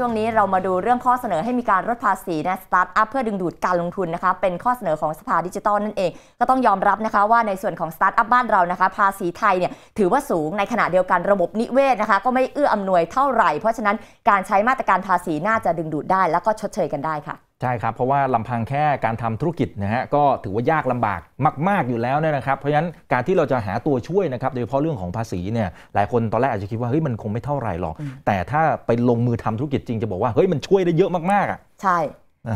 ช่วงนี้เรามาดูเรื่องข้อเสนอให้มีการลดภาษีนะสตาร์ทอัพเพื่อดึงดูดการลงทุนนะคะเป็นข้อเสนอของสภาดิจิตอลนั่นเอง ก็ต้องยอมรับนะคะว่าในส่วนของสตาร์ทอัพบ้านเรานะคะภาษีไทยเนี่ยถือว่าสูงในขณะเดียวกันระบบนิเวศนะคะก็ไม่เอื้ออำนวยเท่าไหร่ เพราะฉะนั้นการใช้มาตรการภาษีน่าจะดึงดูดได้แล้วก็ชดเชยกันได้ค่ะใช่ ครับ เพราะว่าลำพังแค่การทำธุรกิจนะฮะก็ถือว่ายากลำบากมากๆอยู่แล้วนะครับเพราะฉะนั้นการที่เราจะหาตัวช่วยนะครับ โดยเฉพาะเรื่องของภาษีเนี่ยหลายคนตอนแรกอาจจะคิดว่าเฮ้ยมันคงไม่เท่าไหร่หรอกแต่ถ้าไปลงมือทำธุรกิจจริงจะบอกว่าเฮ้ยมันช่วยได้เยอะมากๆอ่ะใช่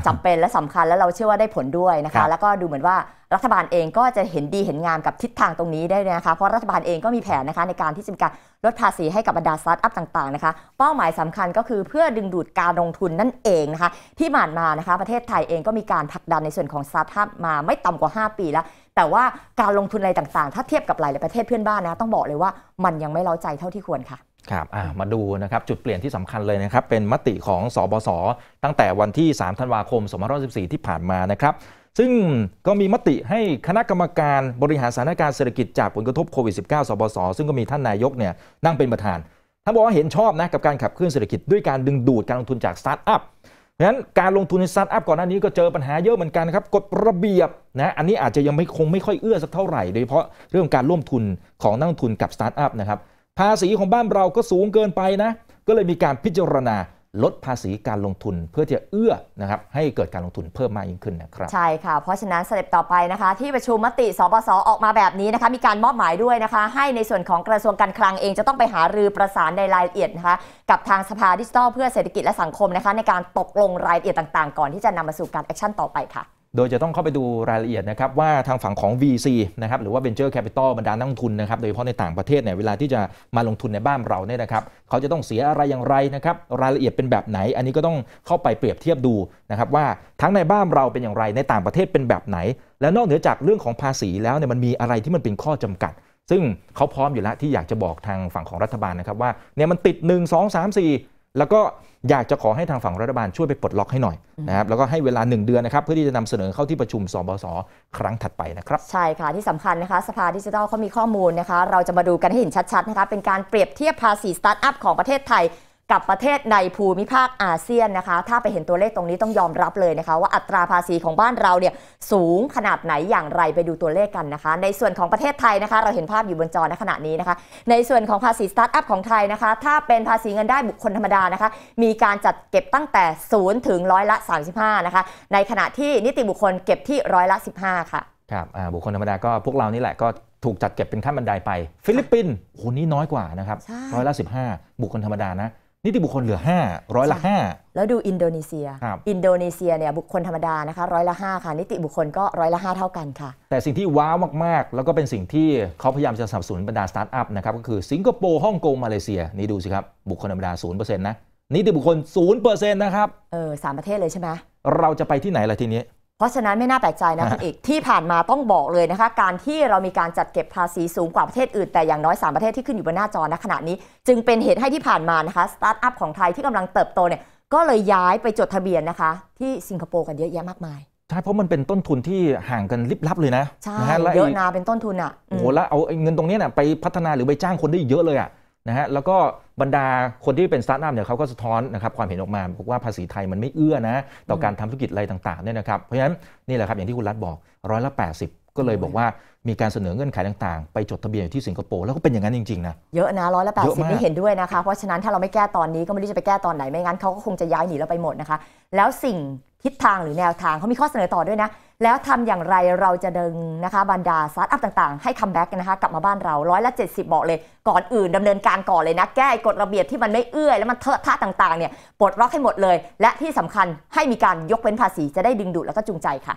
จำเป็นและสำคัญแล้วเราเชื่อว่าได้ผลด้วยนะคะ แล้วก็ดูเหมือนว่ารัฐบาลเองก็จะเห็นดีเห็นงามกับทิศทางตรงนี้ได้นะคะเพราะรัฐบาลเองก็มีแผนนะคะในการที่จะมีการลดภาษีให้กับบรรดาสตาร์ทอัพต่างๆนะคะ เป้าหมายสำคัญก็คือเพื่อดึงดูดการลงทุนนั่นเองนะคะที่ผ่านมานะคะ ประเทศไทยเองก็มีการผลักดันในส่วนของสตาร์ทอัพมาไม่ต่ากว่า 5 ปีแล้ว แต่ว่าการลงทุนอะไรต่างๆ ถ้าเทียบกับหลายประเทศเพื่อนบ้านนะ ต้องบอกเลยว่ามันยังไม่เล้าใจเท่าที่ควรค่ะครับมาดูนะครับจุดเปลี่ยนที่สำคัญเลยนะครับ เป็นมติของสบศตั้งแต่วันที่3ธันวาคม2514ที่ผ่านมานะครับ ซึ่งก็มีมติให้คณะกรรมการบริหารสถานการณ์เศรษฐกิจจากผลกระทบโควิด -19 สบศซึ่งก็มีท่านนายกเนี่ยนั่งเป็นประธานท่านบอกว่าเห็นชอบนะกับการขับเคลื่อนเศรษฐกิจด้วยการดึงดูดการลงทุนจากสตาร์ทอัพเพราะฉะนั้นการลงทุนในสตาร์ทอัพก่อนหน้านี้ก็เจอปัญหาเยอะเหมือนกันครับกฎระเบียบนะอันนี้อาจจะยังไม่คงไม่ค่อยเอื้อสักเท่าไหร่โดยเฉพาะเรื่องการร่วมทุนของนักลงทุนกับสตาร์ทอัพนะครับภาษีของบ้านเราก็สูงเกินไปนะ ก็เลยมีการพิจารณาลดภาษีการลงทุนเพื่อที่จะเอื้อ นะครับ ให้เกิดการลงทุนเพิ่มมากยิ่งขึ้นนะครับ ใช่ค่ะ เพราะฉะนั้นสเต็ปต่อไปนะคะที่ประชุมมติสบสออกมาแบบนี้นะคะมีการมอบหมายด้วยนะคะ ให้ในส่วนของกระทรวงการคลังเอง จะต้องไปหารือประสานในรายละเอียดนะคะกับทางสภาดิจิทัลเพื่อเศรษฐกิจและสังคมนะคะในการตกลงรายละเอียดต่างๆก่อนที่จะนำมาสู่การแอคชั่นต่อไปค่ะโดยจะต้องเข้าไปดูรายละเอียดนะครับว่าทางฝั่งของ VC นะครับหรือว่า Venture Capital บรรดานักลงทุนนะครับ โดยเฉพาะในต่างประเทศเนี่ยเวลาที่จะมาลงทุนในบ้านเราเนี่ยนะครับเขาจะต้องเสียอะไรอย่างไรนะครับรายละเอียดเป็นแบบไหน อันนี้ก็ต้องเข้าไปเปรียบเทียบดูนะครับว่าทั้งในบ้านเราเป็นอย่างไรในต่างประเทศเป็นแบบไหน แล้วนอกเหนือจากเรื่องของภาษี แล้วเนี่ยมันมีอะไรที่มันเป็นข้อจำกัด ซึ่งเขาพร้อมอยู่แล้วที่อยากจะบอกทางฝั่งของรัฐบาลนะครับว่าเนี่ยมันติด1 2 3 4แล้วก็อยากจะขอให้ทางฝั่งรัฐบาลช่วยไปปลดล็อกให้หน่อยนะครับแล้วก็ให้เวลา 1 เดือนนะครับ เพื่อที่จะนำเสนอเข้าที่ประชุมสบสครั้งถัดไปนะครับ ใช่ค่ะ ที่สำคัญนะคะสภาดิจิทัลเขามีข้อมูลนะคะ เราจะมาดูกันให้เห็นชัด ๆ นะคะเป็นการเปรียบเทียบภาษีสตาร์ทอัพของประเทศไทยกับประเทศในภูมิภาคอาเซียนนะคะ ถ้าไปเห็นตัวเลขตรงนี้ต้องยอมรับเลยนะคะว่าอัตราภาษีของบ้านเราเนี่ยสูงขนาดไหนอย่างไรไปดูตัวเลขกันนะคะ ในส่วนของประเทศไทยนะคะ เราเห็นภาพอยู่บนจอในขณะนี้นะคะ ในส่วนของภาษีสตาร์ทอัพของไทยนะคะถ้าเป็นภาษีเงินได้บุคคลธรรมดานะคะมีการจัดเก็บตั้งแต่0ถึงร้อยละ35นะคะในขณะที่นิติบุคคลเก็บที่ร้อยละ15 ค่ะครับบุคคลธรรมดาก็พวกเรานี่แหละก็ถูกจัดเก็บเป็นขั้นบันไดไปฟิลิปปินส์โหนี่น้อยกว่านะครับร้อยละสิบห้าบุคคลธรรมดานะนิติบุคคลเหลือ5ร้อยละ5 แล้วดูอินโดนีเซีย อินโดนีเซียเนี่ยบุคคลธรรมดานะคะร้อยละ5ค่ะ นิติบุคคลก็ร้อยละ5เท่ากันค่ะ แต่สิ่งที่ว้าวมากๆ แล้วก็เป็นสิ่งที่เขาพยายามจะสนับสนุนบรรดาสตาร์ทอัพนะครับก็คือสิงคโปร์ฮ่องกงมาเลเซีย นี่ดูสิครับ บุคคลธรรมดา 0%นะ นิติบุคคล 0%นะครับเออสามประเทศเลยใช่ไหมเราจะไปที่ไหนล่ะทีนี้เพราะฉะนั้นไม่น่าแปลกใจนะคุณเอกที่ผ่านมาต้องบอกเลยนะคะ การที่เรามีการจัดเก็บภาษีสูงกว่าประเทศอื่น แต่อย่างน้อย 3 ประเทศที่ขึ้นอยู่บนหน้าจอณขณะนี้จึงเป็นเหตุให้ที่ผ่านมานะคะสตาร์ทอัพของไทยที่กำลังเติบโตเนี่ยก็เลยย้ายไปจดทะเบียนนะคะที่สิงคโปร์กันเยอะแยะมากมายใช่เพราะมันเป็นต้นทุนที่ห่างกันลิบลับเลยนะใช่เยอะนาเป็นต้นทุนอ่ะโอ้โหแล้วเอาเงินตรงนี้เนี่ยไปพัฒนาหรือไปจ้างคนได้เยอะเลยอ่ะนะฮะแล้วก็บรรดาคนที่เป็นสตาร์ทอัพเนี่ยเขาก็สะท้อนนะครับความเห็นออกมาบอกว่าภาษีไทยมันไม่เอื้อนะ ต่อการทำธุรกิจอะไรต่างๆเนี่ยนะครับ เพราะฉะนั้นนี่แหละครับอย่างที่คุณรัฐบอกร้อยละ80ก็เลยบอกว่ามีการเสนอเงื่อนไขต่างๆ ไปจดทะเบียนอยู่ที่สิงคโปร์ แล้วก็เป็นอย่างนั้นจริงๆนะเยอะนะร้อยละแปดสิบไม่เห็นด้วยนะคะ เพราะฉะนั้นถ้าเราไม่แก้ตอนนี้ก็ไม่รู้จะไปแก้ตอนไหน ไม่งั้นเขาก็คงจะย้ายหนีเราไปหมดนะคะ แล้วสิ่งทิศทางหรือแนวทางเขามีข้อเสนอต่อด้วยนะ แล้วทำอย่างไรเราจะดึงนะคะบรรดาสตาร์ทอัพต่างๆให้คัมแบ็กนะคะกลับมาบ้านเราร้อยละเจ็ดสิบบอก เลยก่อนอื่น ดำเนินการก่อนเลยนะแก้กฎระเบียบที่มันไม่เอื้อแล้วมันเทอะท่าต่างๆเนี่ยปลดล็อกให้หมดเลย และที่สำคัญให้มีการยกเว้นภาษีจะได้ดึงดูดแล้วก็จูงใจค่ะ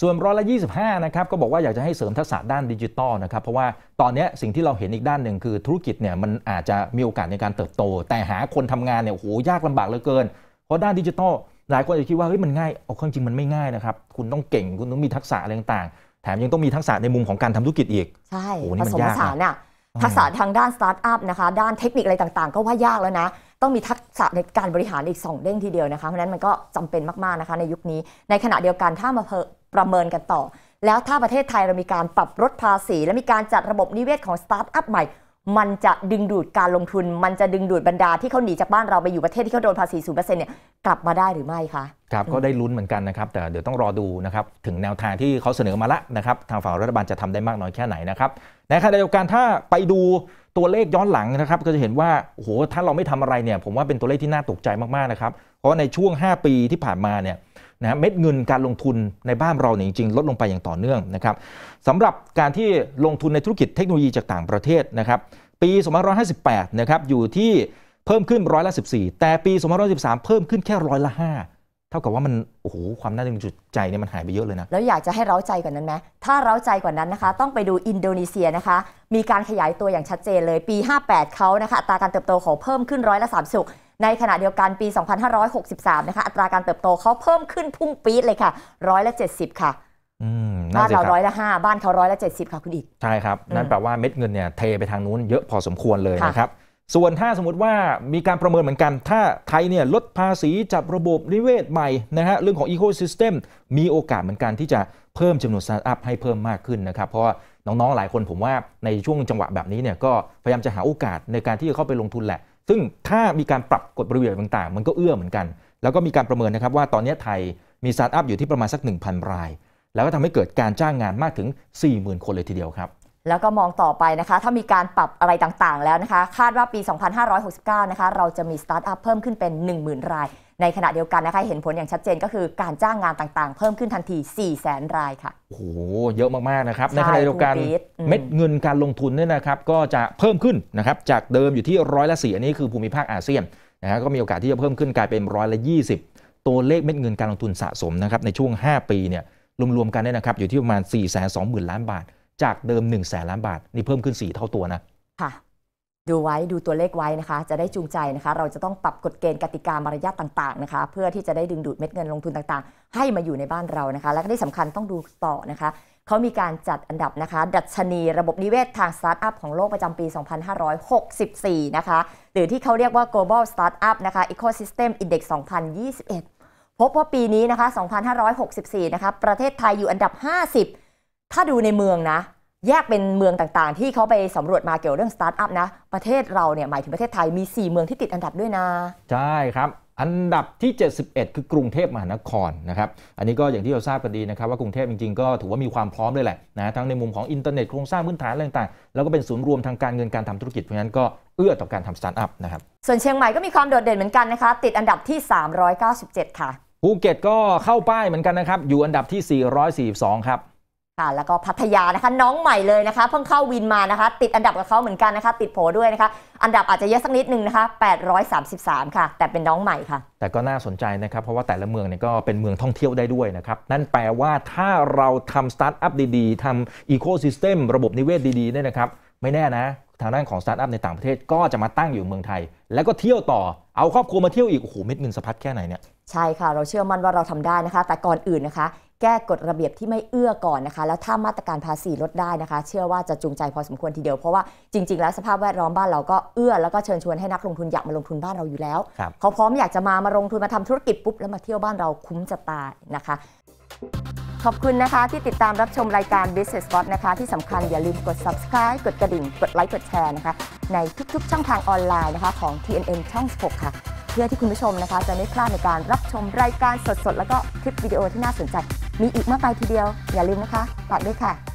ส่วนร้อยละ25นะครับก็บอกว่าอยากจะให้เสริมทักษะด้านดิจิตอลนะครับเพราะว่าตอนนี้สิ่งที่เราเห็นอีกด้านหนึ่งคือธุรกิจเนี่ยมันอาจจะมีโอกาสในการเติบโต แต่หาคนทำงานเนี่ยโหยากลำบากเหลือเกินเพราะด้านดิจิตอลหลายคนอาจจะคิดว่าเฮ้ยมันง่ายเอาความจริงมันไม่ง่ายนะครับ คุณต้องเก่งคุณต้องมีทักษะอะไรต่าง ๆ แถมยังต้องมีทักษะในมุมของการทำธุรกิจอีกใช่ผสมผสานย่กทักษะทางด้านสตาร์ทอัพนะคะด้านเทคนิคอะไรต่าง ๆ ก็ว่ายากแล้วนะ ต้องมีทักร์ในการบริหารอีก 2 เด้งทีเดียวนะคะเพราะนั้นมันก็จำเป็นมากๆนะคะในยุคนี้ในขณะเดียวกันถ้ามาประเมินกันต่อ แล้วถ้าประเทศไทยเรามีการปรับลดภาษีและมีการจัดระบบนิเวศของสตาร์ทอัพใหม่ มันจะดึงดูดการลงทุน มันจะดึงดูดบรรดาที่เขาหนีจากบ้านเราไปอยู่ประเทศที่เขาโดนภาษีศูนเปอร์เซ็นต์เนี่ยกลับมาได้หรือไม่คะครับก็ได้ลุ้นเหมือนกันนะครับ แต่เดี๋ยวต้องรอดูนะครับถึงแนวทางที่เขาเสนอมาละนะครับทางฝั่งรัฐบาลจะทำได้มากน้อยแค่ไหนนะครับในขณะเดียวกันถ้าไปดูตัวเลขย้อนหลังนะครับก็จะเห็นว่าโอ้โหถ้าเราไม่ทำอะไรเนี่ยผมว่าเป็นตัวเลขที่น่าตกใจมากๆนะครับเพราะในช่วง 5 ปีที่ผ่านมาเนี่ยนะเม็ดเงินการลงทุนในบ้านเราเนี่ยจริง ๆ ลดลงไปอย่างต่อเนื่องนะครับสำหรับการที่ลงทุนในธุรกิจเทคโนโลยีจากต่างประเทศนะครับปี 2558 นะครับอยู่ที่เพิ่มขึ้นร้อยละ14แต่ปี2513 เพิ่มขึ้นแค่ร้อยละ 5เท่ากับว่ามันโอ้โหความน่าดึงจุดใจเนี่ยมันหายไปเยอะเลยนะแล้วอยากจะให้เร้าใจกว่านั้นไหมถ้าเร้าใจกว่านั้นนะคะ ต้องไปดูอินโดนีเซียนะคะ มีการขยายตัวอย่างชัดเจนเลยปี 58เขานะคะอัตราการเติบโตเขาเพิ่มขึ้นร้อยละสามสุขในขณะเดียวกันปี 2563นะคะอัตราการเติบโตเขาเพิ่มขึ้นพุ่งปี๊ดเลยค่ะร้อยละ70 ค่ะบ้านเราร้อยละห้าบ้านเขาร้อยละเจ็ดสิบค่ะคุณอีกใช่ครับนั่นแปลว่าเม็ดเงินเนี่ยเทไปทางนู้น เยอะพอสมควรเลยนะครับส่วนถ้าสมมติว่ามีการประเมินเหมือนกัน ถ้าไทยเนี่ยลดภาษีจับระบบนิเวศใหม่นะฮะเรื่องของอีโคซิสเต็มมีโอกาสเหมือนกันที่จะเพิ่มจำนวนสตาร์ทอัพให้เพิ่มมากขึ้นนะครับเพราะน้องๆหลายคนผมว่าในช่วงจังหวะแบบนี้เนี่ยก็พยายามจะหาโอกาสในการที่จะเข้าไปลงทุนแหละ ซึ่งถ้ามีการปรับกฎระเบียบต่าง ๆ มันก็เอื้อเหมือนกัน แล้วก็มีการประเมินนะครับ ว่าตอนนี้ไทยมีสตาร์ทอัพอยู่ที่ประมาณสัก 1,000 ราย แล้วก็ทำให้เกิดการจ้างงานมากถึง 40,000 คนเลยทีเดียวครับแล้วก็มองต่อไปนะคะถ้ามีการปรับอะไรต่างๆแล้วนะคะคาดว่าปี 2569 นะคะเราจะมีสตาร์ทอัพเพิ่มขึ้นเป็น 10,000 ราย ในขณะเดียวกันนะคะเห็นผลอย่างชัดเจนก็คือการจ้างงานต่างๆ เพิ่มขึ้นทันที 400,000 รายค่ะโอ้โห เยอะมากๆนะครับในขณะเดียวกันเม็ดเงินการลงทุนเนี่ยนะครับก็จะเพิ่มขึ้นนะครับจากเดิมอยู่ที่ร้อยละสี่อันนี้คือภูมิภาคอาเซียนนะฮะก็มีโอกาสที่จะเพิ่มขึ้นกลายเป็นร้อยละยี่สิบตัวเลขเม็ดเงินการลงทุนสะสมนะครับในช่วง 5 ปีเนี่ยรวมๆกันเนี่ยนะครับอยู่ที่ประมาณ4 2 0 0 0 0ล้านบาทจากเดิม1นึ่งแสนล้านบาท นี่เพิ่มขึ้น 4 เท่าตัวนะค่ะดูไว้ดูตัวเลขไว้นะคะ จะได้จูงใจนะคะ เราจะต้องปรับกฎเกณฑ์กติกามารยาทต่างๆนะคะ เพื่อที่จะได้ดึงดูดเม็ดเงินลงทุนต่างๆ ให้มาอยู่ในบ้านเรานะคะและที่สำคัญต้องดูต่อนะคะเขามีการจัดอันดับนะคะ ดัชนีระบบนิเวศทางสตาร์ทอัพของโลกประจำปี 2564 นะคะหรือที่เขาเรียกว่า global startup นะคะ ecosystem index 2021 พบว่าปีนี้นะคะ 2564 นะคะประเทศไทยอยู่อันดับ 50ถ้าดูในเมืองนะ แยกเป็นเมืองต่างๆ ที่เขาไปสำรวจมาเกี่ยวเรื่องสตาร์ทอัพนะ ประเทศเราเนี่ยหมายถึงประเทศไทยมี 4 เมืองที่ติดอันดับด้วยนะ ใช่ครับ อันดับที่ 71 คือกรุงเทพมหานครนะครับอันนี้ก็อย่างที่เราทราบกันดีนะครับว่ากรุงเทพจริงๆก็ถือว่ามีความพร้อมเลยแหละนะทั้งในมุมของอินเทอร์เน็ต โครงสร้างพื้นฐานอะไรต่างๆ แล้วก็เป็นศูนย์รวมทางการเงินการทำธุรกิจเพราะฉะนั้นก็เอื้อต่อการทำสตาร์ทอัพนะครับส่วนเชียงใหม่ก็มีความโดดเด่นเหมือนกันนะคะ ติดอันดับที่ 397 ค่ะภูเก็ตก็เข้าป้ายเหมือนกันนะครับอยู่อันดับที่ 442ครับค่ะแล้วก็พัทยานะคะน้องใหม่เลยนะคะเพิ่งเข้าวินมานะคะ ติดอันดับกับเขาเหมือนกันนะคะ ติดโผด้วยนะคะอันดับอาจจะเยอะสักนิดนึงนะคะ 833 ค่ะ แต่เป็นน้องใหม่ค่ะ แต่ก็น่าสนใจนะครับ เพราะว่าแต่ละเมืองเนี่ยก็เป็นเมืองท่องเที่ยวได้ด้วยนะครับนั่นแปลว่าถ้าเราทำสตาร์ทอัพดีๆทำอีโคซิสเต็มระบบนิเวศดีๆเนี่ยนะครับไม่แน่นะ ทางด้านของสตาร์ทอัพในต่างประเทศก็จะมาตั้งอยู่เมืองไทย แล้วก็เที่ยวต่อเอาครอบครัวมาเที่ยวอีกโอ้โหเม็ดเงินสะพัดแค่ไหนเนี่ยใช่ค่ะ เราเชื่อมั่นว่าเราทำได้นะคะ แต่ก่อนอื่นนะคะแก้กฎระเบียบที่ไม่เอื้อก่อนนะคะ แล้วถ้ามาตรการภาษีลดได้นะคะเชื่อว่าจะจูงใจพอสมควรทีเดียวเพราะว่าจริงๆ แล้วสภาพแวดล้อมบ้านเราก็เอื้อแล้วก็เชิญชวนให้นักลงทุนอยากมาลงทุนบ้านเราอยู่แล้วเขาพร้อมอยากจะมามาลงทุนมาทำธุรกิจปุ๊บแล้วมาเที่ยวบ้านเราคุ้มจะตายนะคะ ขอบคุณนะคะที่ติดตามรับชมรายการ Business Spot นะคะที่สำคัญอย่าลืมกด subscribe กดกระดิ่ง กดไลค์ กดแชร์นะคะในทุกๆ ช่องทางออนไลน์นะคะของ TNN ช่อง6ค่ะเพื่อที่คุณผู้ชมนะคะ จะไม่พลาดในการรับชมรายการสดๆแล้วก็คลิปวิดีโอที่น่าสนใจมีอีกมากมายทีเดียวอย่าลืมนะคะฝากด้วยค่ะ